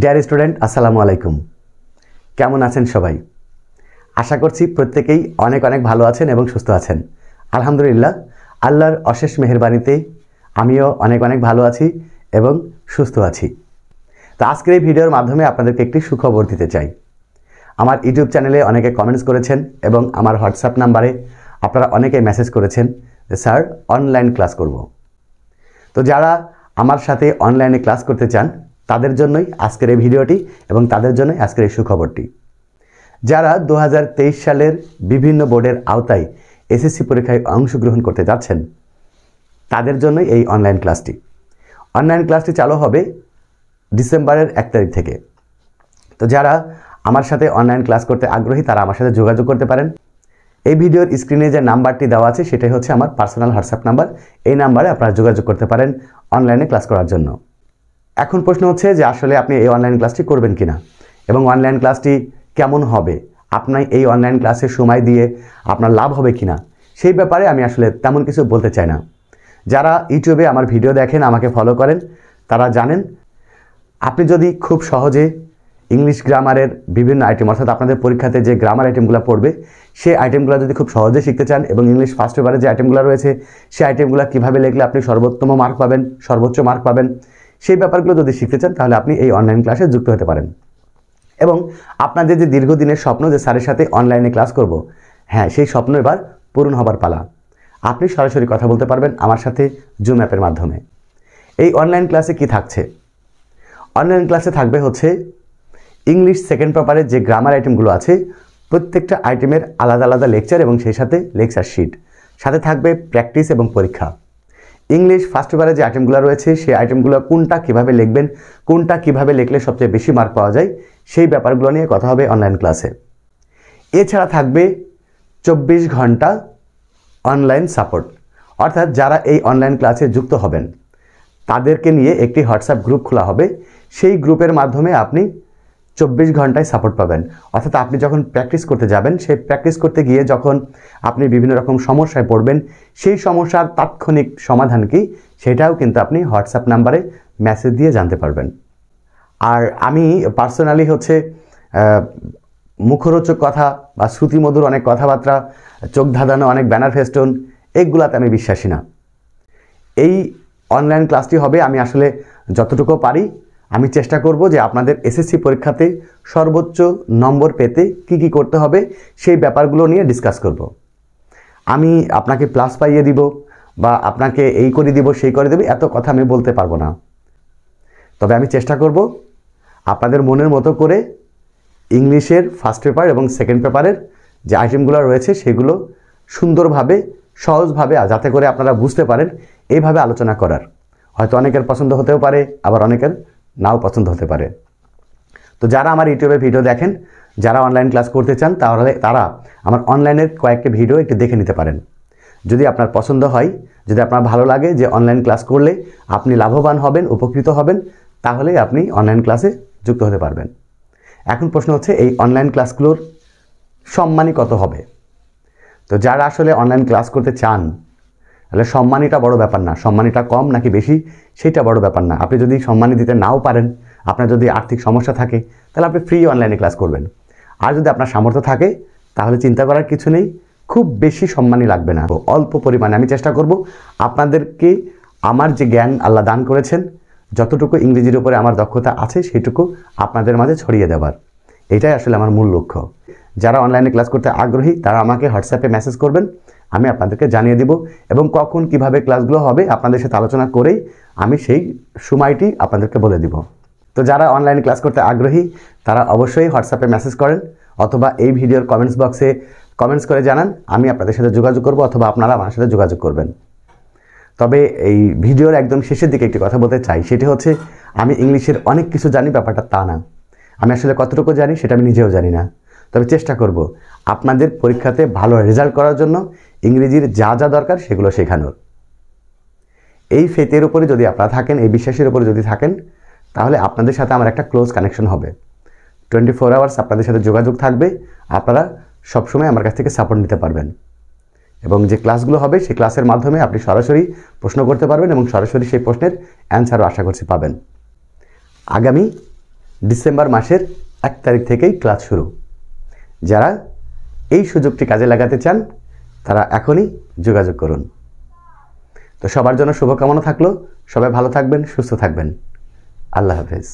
Dear student আসসালামু আলাইকুম কেমন আছেন সবাই আশা করছি প্রত্যেকেই অনেক অনেক ভালো আছেন এবং সুস্থ আছেন আলহামদুলিল্লাহ আল্লাহর অশেষ মেহরবানিতে আমিও অনেক অনেক ভালো আছি এবং সুস্থ আছি তো আজকের এই ভিডিওর মাধ্যমে আপনাদেরকে একটি সুখবর দিতে চাই আমার ইউটিউব চ্যানেলে অনেকে কমেন্টস করেছেন এবং আমার হোয়াটসঅ্যাপ নাম্বারে আপনারা অনেকে মেসেজ করেছেন যে স্যার অনলাইন ক্লাস করব তো যারা আমার সাথে অনলাইনে ক্লাস করতে চান তাদের জন্যই আজকের এই ভিডিওটি এবং তাদের জন্যই আজকের এই সুখবরটি যারা দু সালের বিভিন্ন বোর্ডের আওতায় এসএসসি পরীক্ষায় অংশগ্রহণ করতে যাচ্ছেন তাদের জন্য এই অনলাইন ক্লাসটি অনলাইন ক্লাসটি চালু হবে ডিসেম্বরের এক তারিখ থেকে তো যারা আমার সাথে অনলাইন ক্লাস করতে আগ্রহী তারা আমার সাথে যোগাযোগ করতে পারেন এই ভিডিওর স্ক্রিনে যে নাম্বারটি দেওয়া আছে সেটাই হচ্ছে আমার পার্সোনাল হোয়াটসঅ্যাপ নাম্বার এই নাম্বারে আপনারা যোগাযোগ করতে পারেন অনলাইনে ক্লাস করার জন্য এখন প্রশ্ন হচ্ছে যে আসলে আপনি এই অনলাইন ক্লাসটি করবেন কিনা এবং অনলাইন ক্লাসটি কেমন হবে আপনার এই অনলাইন ক্লাসের সময় দিয়ে আপনার লাভ হবে কিনা সেই ব্যাপারে আমি আসলে তেমন কিছু বলতে চাই না যারা ইউটিউবে আমার ভিডিও দেখেন আমাকে ফলো করেন তারা জানেন আপনি যদি খুব সহজে ইংলিশ গ্রামারের বিভিন্ন আইটেম অর্থাৎ আপনাদের পরীক্ষাতে যে গ্রামার আইটেমগুলো পড়বে সেই আইটেমগুলো যদি খুব সহজে শিখতে চান এবং ইংলিশ ফার্স্ট পেপারে যে আইটেমগুলো রয়েছে সেই আইটেমগুলো কীভাবে লিখলে আপনি সর্বোত্তম মার্ক পাবেন সর্বোচ্চ মার্ক পাবেন সেই ব্যাপারগুলো যদি শিখতে চান তাহলে আপনি এই অনলাইন ক্লাসে যুক্ত হতে পারেন এবং আপনাদের যে দীর্ঘদিনের স্বপ্ন যে স্যারের সাথে অনলাইনে ক্লাস করব। হ্যাঁ সেই স্বপ্ন এবার পূরণ হবার পালা আপনি সরাসরি কথা বলতে পারবেন আমার সাথে জুম অ্যাপের মাধ্যমে এই অনলাইন ক্লাসে কি থাকছে অনলাইন ক্লাসে থাকবে হচ্ছে ইংলিশ সেকেন্ড পেপারের যে গ্রামার আইটেমগুলো আছে প্রত্যেকটা আইটেমের আলাদা আলাদা লেকচার এবং সেই সাথে লেকচার শিট সাথে থাকবে প্র্যাকটিস এবং পরীক্ষা ইংলিশ ফার্স্ট পেপারে যে আইটেমগুলো রয়েছে সেই আইটেমগুলো কোনটা কিভাবে লিখবেন কোনটা কিভাবে লিখলে সবচেয়ে বেশি মার্ক পাওয়া যায় সেই ব্যাপারগুলো নিয়ে কথা হবে অনলাইন ক্লাসে এছাড়া থাকবে চব্বিশ ঘন্টা অনলাইন সাপোর্ট অর্থাৎ যারা এই অনলাইন ক্লাসে যুক্ত হবেন তাদেরকে নিয়ে একটি হোয়াটসঅ্যাপ গ্রুপ খোলা হবে সেই গ্রুপের মাধ্যমে আপনি চব্বিশ ঘন্টায় সাপোর্ট পাবেন অর্থাৎ আপনি যখন প্র্যাকটিস করতে যাবেন সেই প্র্যাকটিস করতে গিয়ে যখন আপনি বিভিন্ন রকম সমস্যায় পড়বেন সেই সমস্যার তাৎক্ষণিক সমাধান কি সেটাও কিন্তু আপনি হোয়াটসঅ্যাপ নাম্বারে মেসেজ দিয়ে জানতে পারবেন আর আমি পার্সোনালি হচ্ছে মুখরোচক কথা বা শ্রুতিমধুর অনেক কথাবার্তা চোখ ধাঁধানো অনেক ব্যানার ফেস্টন এগুলাতে আমি বিশ্বাসী না এই অনলাইন ক্লাসটি হবে আমি আসলে যতটুকু পারি আমি চেষ্টা করব যে আপনাদের এসএসসি পরীক্ষাতে সর্বোচ্চ নম্বর পেতে কি কি করতে হবে সেই ব্যাপারগুলো নিয়ে ডিসকাস করব। আমি আপনাকে প্লাস পাইয়ে দিব বা আপনাকে এই করে দিব সেই করে দেবো এত কথা আমি বলতে পারবো না তবে আমি চেষ্টা করব আপনাদের মনের মতো করে ইংলিশের ফার্স্ট পেপার এবং সেকেন্ড পেপারের যে আইটেমগুলো রয়েছে সেগুলো সুন্দরভাবে সহজভাবে যাতে করে আপনারা বুঝতে পারেন এইভাবে আলোচনা করার হয়তো অনেকের পছন্দ হতেও পারে আবার অনেকের নাও পছন্দ হতে পারে তো যারা আমার ইউটিউবে ভিডিও দেখেন যারা অনলাইন ক্লাস করতে চান তাহলে তারা আমার অনলাইনের কয়েকটি ভিডিও একটু দেখে নিতে পারেন যদি আপনার পছন্দ হয় যদি আপনার ভালো লাগে যে অনলাইন ক্লাস করলে আপনি লাভবান হবেন উপকৃত হবেন তাহলে আপনি অনলাইন ক্লাসে যুক্ত হতে পারবেন এখন প্রশ্ন হচ্ছে এই অনলাইন ক্লাসগুলোর সম্মানই কত হবে তো যারা আসলে অনলাইন ক্লাস করতে চান তাহলে সম্মানীটা বড় ব্যাপার না সম্মানীটা কম নাকি বেশি সেটা বড় ব্যাপার না আপনি যদি সম্মানী দিতে নাও পারেন আপনার যদি আর্থিক সমস্যা থাকে তাহলে আপনি ফ্রি অনলাইনে ক্লাস করবেন আর যদি আপনার সামর্থ্য থাকে তাহলে চিন্তা করার কিছু নেই খুব বেশি সম্মানী লাগবে না অল্প পরিমাণে আমি চেষ্টা করব আপনাদেরকে আমার যে জ্ঞান আল্লাহ দান করেছেন যতটুকু ইংরেজির উপরে আমার দক্ষতা আছে সেটুকু আপনাদের মাঝে ছড়িয়ে দেওয়ার এটাই আসলে আমার মূল লক্ষ্য যারা অনলাইনে ক্লাস করতে আগ্রহী তারা আমাকে হোয়াটসঅ্যাপে মেসেজ করবেন আমি আপনাদেরকে জানিয়ে দেব এবং কখন কিভাবে ক্লাসগুলো হবে আপনাদের সাথে আলোচনা করেই আমি সেই সময়টি আপনাদেরকে বলে দিব তো যারা অনলাইন ক্লাস করতে আগ্রহী তারা অবশ্যই হোয়াটসঅ্যাপে মেসেজ করেন অথবা এই ভিডিওর কমেন্টস বক্সে কমেন্টস করে জানান আমি আপনাদের সাথে যোগাযোগ করব অথবা আপনারা আমার সাথে যোগাযোগ করবেন তবে এই ভিডিওর একদম শেষের দিকে একটি কথা বলতে চাই সেটি হচ্ছে আমি ইংলিশের অনেক কিছু জানি ব্যাপারটা তা না আমি আসলে কতটুকু জানি সেটা আমি নিজেও জানি না তবে চেষ্টা করব আপনাদের পরীক্ষাতে ভালো রেজাল্ট করার জন্য ইংরেজির যা যা দরকার সেগুলো শেখানোর এই ফেতের উপরে যদি আপনারা থাকেন এই বিশ্বাসের উপরে যদি থাকেন তাহলে আপনাদের সাথে আমার একটা ক্লোজ কানেকশন হবে টোয়েন্টি ফোর আওয়ার্স আপনাদের সাথে যোগাযোগ থাকবে আপনারা সবসময় আমার কাছ থেকে সাপোর্ট নিতে পারবেন এবং যে ক্লাসগুলো হবে সেই ক্লাসের মাধ্যমে আপনি সরাসরি প্রশ্ন করতে পারবেন এবং সরাসরি সেই প্রশ্নের অ্যান্সারও আশা করছি পাবেন আগামী ডিসেম্বর মাসের এক তারিখ থেকেই ক্লাস শুরু যারা এই সুযোগটি কাজে লাগাতে চান তারা এখনই যোগাযোগ করুন তো সবার জন্য শুভকামনা থাকলো সবাই ভালো থাকবেন সুস্থ থাকবেন আল্লাহ হাফেজ